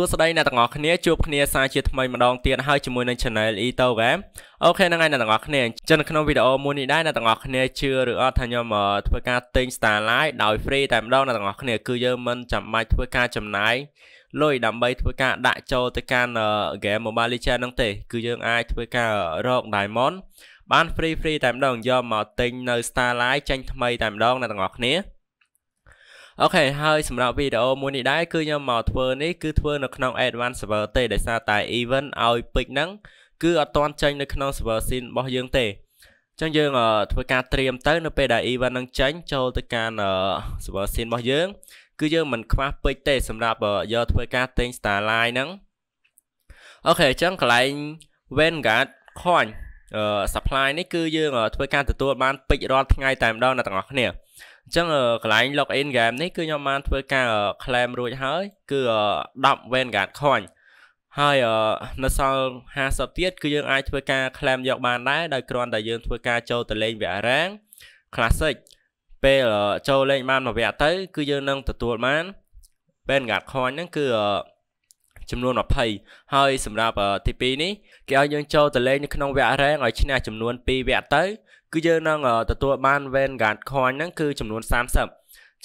ួស្តីអ្នកទាំងអស់គ្នាជួបគ្នាសារជាថ្មីម្ដងទៀតហើយជាមួយនឹង Channel Etowam អូខេហ្នឹងហើយអ្នកទាំងអស់គ្នាអញ្ចឹងក្នុងវីដេអូមួយនេះដែរអ្នកទាំងអស់គ្នាជឿឬអត់ថាខ្ញុំធ្វើការទិញ Starlight ដោយ free តែម្ដងអ្នកទាំងអស់គ្នាគឺយើងមិនចាំបាច់ធ្វើការចំណាយលុយដើម្បីធ្វើការដាក់ចូលទៅកាន់ game Mobile Legends ហ្នឹងទេគឺយើងអាចធ្វើការរក Diamond បាន free free តែម្ដងយកមកទិញនៅ Starlight ចាញ់ថ្មីតែម្ដងអ្នកទាំងអស់គ្នាអូខេហើយសម្រាប់វីដេអូមួយនេះដែរគឺខ្ញុំមកធ្វើនេះគឺធ្វើនៅក្នុង Advanced Server ទេដោយសារតែ event ឲ្យពេជ្រហ្នឹង គឺអត់ទាន់ចេញនៅក្នុង server scene របស់យើងទេអញ្ចឹងយើង ធ្វើការត្រៀមទៅនៅពេលដែល event នឹងចេញចូលទៅកាន់ server scene របស់យើង គឺយើងមិនខ្វះពេជ្រទេសម្រាប់យកធ្វើការទិញ Starline ហ្នឹងអូខេអញ្ចឹងកន្លែង Vanguard Coin supply នេះគឺយើងធ្វើការទទួលបានពេជ្ររាល់ថ្ងៃតែម្ដងអ្នកទាំងអស់គ្នាអញ្ចឹងកន្លែង log in game នេះគឺខ្ញុំបានធ្វើការ claim រួចហើយគឺ10 Vanguard coin ហើយនៅសល់50ទៀតគឺយើងអាចធ្វើការ claim យកបានដែរដោយគ្រាន់តែយើងធ្វើការចូលទៅលេងវារាំង classic ពេលចូលលេងបានមួយវគ្គទៅគឺយើងនឹងទទួលបាន Vanguard coin ហ្នឹងគឺចំនួន20ហើយសម្រាប់ទី2នេះគេឲ្យយើងចូលទៅលេងនៅក្នុងវគ្គរ៉េងឲ្យឈ្នះចំនួន2វគ្គទៅគឺយើងនឹងទទួលបាន Vanguard Coin ហ្នឹងគឺចំនួន30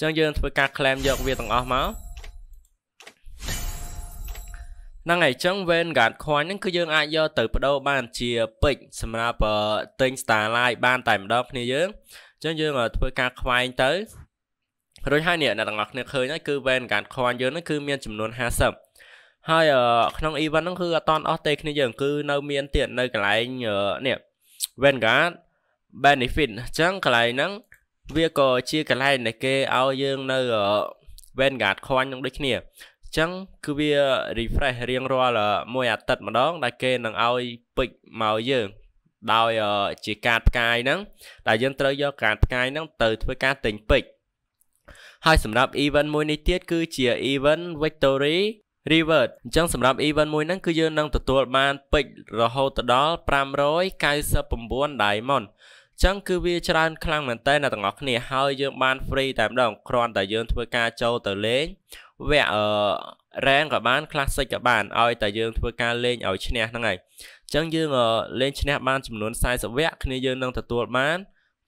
អញ្ចឹងយើងធ្វើការ claim យកវាទាំងអស់មកហ្នឹងហើយអញ្ចឹង Vanguard Coin ហ្នឹងគឺយើងអាចយកទៅបដូរបាន ជាពេជ្រសម្រាប់ទិញ Starlight បាន តែម្ដងគ្នាយើងអញ្ចឹងយើងធ្វើការខ្វែងទៅរួចហើយនេះអ្នកទាំងអស់គ្នាឃើញហើយគឺ Vanguard Coin យើងហ្នឹងគឺមានចំនួន50ហើយក្នុង event ហ្នឹងគឺអត់តន់អស់ទេគ្នាយើងគឺនៅមានទៀតនៅកន្លែងនេះ Vanguard benefit អញ្ចឹងកន្លែងហ្នឹងវាក៏ជាកន្លែងដែលគេឲ្យយើងនៅ Vanguard Coin នឹងដូចគ្នាអញ្ចឹងគឺវា refresh រៀងរាល់មួយអាទិត្យម្ដង ដែលគេនឹងឲ្យពេចមកយើង ដោយជាការផ្កាយហ្នឹង ដែលយើងត្រូវយកការផ្កាយហ្នឹងទៅធ្វើការទិញពេចហើយសម្រាប់ event មួយនេះទៀតគឺជា event victory reward អញ្ចឹងសម្រាប់ event មួយហ្នឹងគឺយើងនឹងទទួលបានពេចរហូតដល់599 diamond ចឹងគឺវាច្រើនខ្លាំងមែនតើអ្នកទាំងអស់គ្នាហើយយើងបាន free តែម្ដងគ្រាន់តែយើងធ្វើការចូលទៅលេងវគ្គអឺ rank ក៏បាន classic ក៏បានឲ្យតែយើងធ្វើការលេងឲ្យឈ្នះហ្នឹងហើយចឹងយើងលេងឈ្នះបានចំនួន40វគ្គគ្នាយើងនឹងទទួលបាន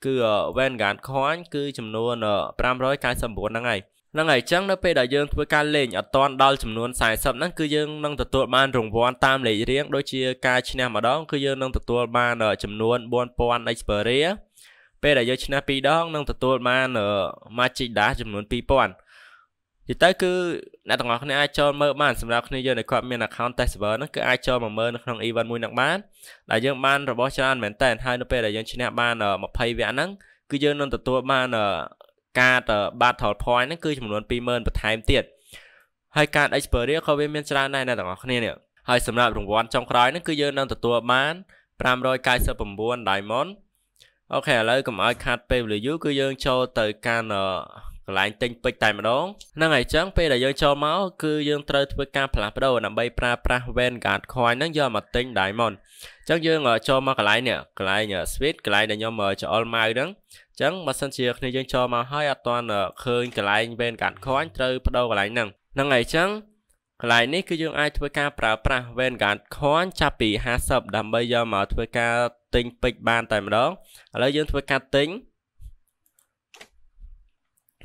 គឺ Vanguard Coin គឺចំនួន599ហ្នឹងហើយហ្នឹងហើយអញ្ចឹងនៅពេលដែលយើងធ្វើការលេងអត់តាន់ដល់ចំនួន40ហ្នឹងគឺយើងនឹងទទួលបានរង្វាន់តាមលេខរៀងដូចជាការឈ្នះម្ដងគឺយើងនឹងទទួលបាន ចំនួន4000 Xperia ពេលដែលយើងឈ្នះ2ដងនឹងទទួលបាន Mazda ចំនួន2000និយាយទៅគឺអ្នកទាំងអស់គ្នាអាចចូលមើលបានសម្រាប់គ្នាយើងដែលគាត់មាន account test server ហ្នឹងគឺអាចចូលមកមើលនៅក្នុង event មួយហ្នឹងបានដែលយើងបានរបស់ច្រើនមែនតើហើយនៅពេលដែលយើងឈ្នះបាន20វគ្គហ្នឹងគឺយើងនឹងទទួលបានការទៅ battle point ហ្នឹងគឺចំនួន20000បន្ថែមទៀតហើយការ Xperia ក៏វាមានច្រើនដែរអ្នកទាំងអស់គ្នានេះហើយសម្រាប់រង្វាន់ចុងក្រោយហ្នឹងគឺយើងនឹងទទួលបាន599 diamond អូខេឥឡូវកុំឲ្យខាត់ពេលវេលាយូរគឺយើងចូលទៅកាន់កន្លែងទិញពេជ្រតែម្ដងហ្នឹងហើយចឹងពេលដែលយើងចូលមកគឺយើងត្រូវធ្វើការផ្លាស់ប្ដូរដើម្បីប្រើប្រាស់ Vanguard Coin ហ្នឹងយកមកទិញ Diamond អញ្ចឹងយើងចូលមកកន្លែងនេះកន្លែង Sweet កន្លែងដែលខ្ញុំច្អល់ម៉ៅហ្នឹងអញ្ចឹងបើសិនជាគ្នាយើងចូលមកហើយអត់ទាន់ឃើញកន្លែង Vanguard Coin ត្រូវប្ដូរកន្លែងហ្នឹងហ្នឹងហើយចឹងកន្លែងនេះគឺយើងអាចធ្វើការប្រើប្រាស់ Vanguard Coin ចាប់ពី50ដើម្បីយកមកធ្វើការទិញពេជ្របានតែម្ដងឥឡូវយើងធ្វើការទិញ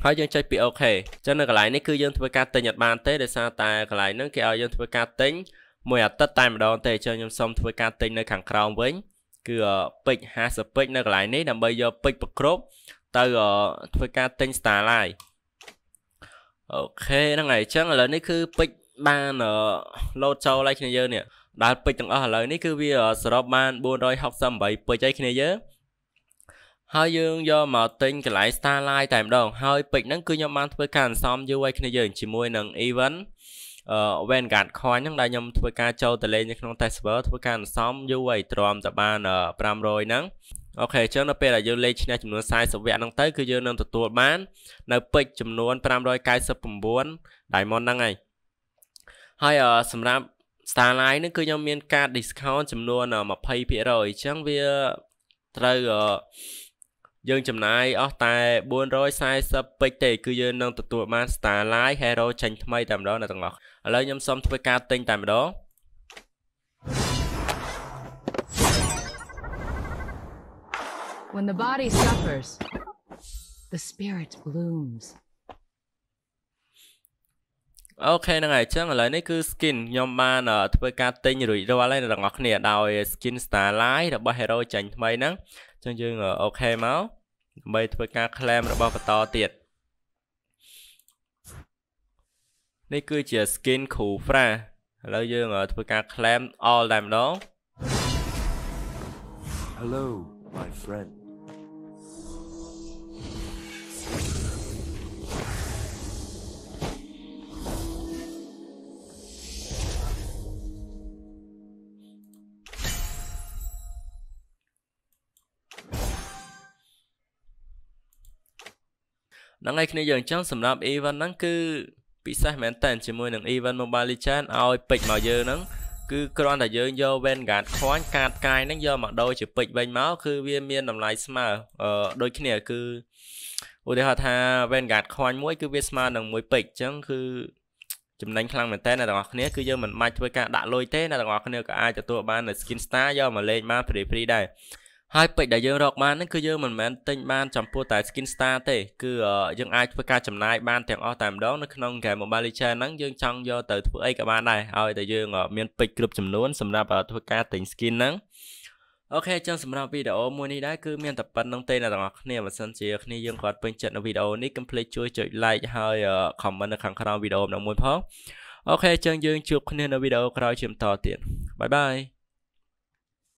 ហើយយើងចុចពី OK អញ្ចឹងនៅកន្លែងនេះគឺយើងធ្វើការទិញអត់បានទេដោយសារតែកន្លែងហ្នឹងគេឲ្យយើងធ្វើការទិញមួយអាទិត្យតែម្ដងទេអញ្ចឹងខ្ញុំសូមធ្វើការទិញនៅខាងក្រោមវិញគឺពេជ្រ50ពេជ្រនៅកន្លែងនេះដើម្បីយកពេជ្រប្រគ្រប់ទៅធ្វើការទិញ Starlight អូខេហ្នឹងហើយអញ្ចឹងឥឡូវនេះគឺពេជ្របានឡូតចូលឲ្យគ្នាយើងនេះដែលពេជ្រទាំងអស់ឥឡូវនេះគឺវាសរុបបាន468ពេជ្រឲ្យគ្នាយើងហើយយើងយកមកទិញកន្លែង Starlight តែម្ដងហើយពេជ្រហ្នឹងគឺខ្ញុំបានធ្វើការអន្សមយូរឲ្យគ្នាយើងជាមួយនឹង event អឺ Vanguard Coin ហ្នឹងដែលខ្ញុំធ្វើការចូលទៅលេងនៅក្នុង test server ធ្វើការអន្សមយូរឲ្យទ្រាំតែបាន500ហ្នឹងអូខេអញ្ចឹងនៅពេលដែលយើងលេខឈ្នះចំនួន40វគ្គហ្នឹងទៅគឺយើងនឹងទទួលបាន នៅពេជ្រចំនួន599 diamond ហ្នឹងហើយហើយសម្រាប់ Starline ហ្នឹងគឺខ្ញុំមានការ discount ចំនួន20%អញ្ចឹងវាត្រូវយើងចំណាយអស់តែ440ពេចទេ គឺយើងនឹងទទួលបាន Starlight Hero ចេញថ្មីតែម្ដងអ្នកទាំងអស់ឥឡូវខ្ញុំសូមធ្វើការទិញតែម្ដង។ When the body suffers the spirit blooms អូខេហ្នឹងហើយអញ្ចឹងឥឡូវនេះគឺ skin ខ្ញុំបានធ្វើការទិញរួចរាល់ហើយអ្នកទាំងអស់គ្នាដោយ skin Starlight របស់ Hero ចាញ់ថ្មីហ្នឹងអញ្ចឹងយើងអូខេមកដើម្បីធ្វើការ claim របស់បន្តទៀតនេះគឺជា skin Kufra ឥឡូវយើងធ្វើការ claim all តែម្ដង Hello my friend ហ្នឹងហើយគ្នាយើងអញ្ចឹងសម្រាប់ event ហ្នឹងគឺពិសេសមែនតើជាមួយនឹង event Mobile Legends ឲ្យពេចមកយើងហ្នឹងគឺគ្រាន់តែយើងយក Vanguard Coin កាតកាយហ្នឹងយកមកដូរជាពេចវិញមកគឺវាមានតម្លៃស្មើអឺដូចគ្នាគឺឧទាហរណ៍ថា Vanguard Coin មួយ គឺវាស្មើនឹងមួយពេចអញ្ចឹងគឺចំណេញខ្លាំងមែនតើអ្នកទាំងអស់គ្នាគឺយើងមិនបាច់ធ្វើការដាក់លុយទេអ្នកទាំងអស់គ្នាក៏អាចទទួលបាននៅ Skin Star យកមកលេងបាន free free ដែរហើយពេចដែលយើងរកបានហ្នឹងគឺយើងមិនមែនទិញបានចំពោះតែ skin star ទេគឺយើងអាចធ្វើការចំណាយបានទាំងអស់តែម្ដងនៅក្នុង game Mobile Legends ហ្នឹងយើងចង់យកទៅធ្វើអីក៏បានដែរឲ្យតែយើងមានពេចគ្រប់ចំនួនសម្រាប់ធ្វើការទិញ skin ហ្នឹងអូខេអញ្ចឹងសម្រាប់វីដេអូមួយនេះដែរគឺមានតែប៉ុណ្្នឹងទេអ្នកទាំងអស់គ្នាបើសិនជាគ្នាយើងគាត់ពេញចិត្តនៅវីដេអូនេះកុំភ្លេចជួយចុច like ហើយ comment នៅខាងក្រោមវីដេអូម្ដងមួយផងអូខេអញ្ចឹងយើងជួបគ្នានៅវីដេអូក្រោយជាបន្តទៀតបាយបាយ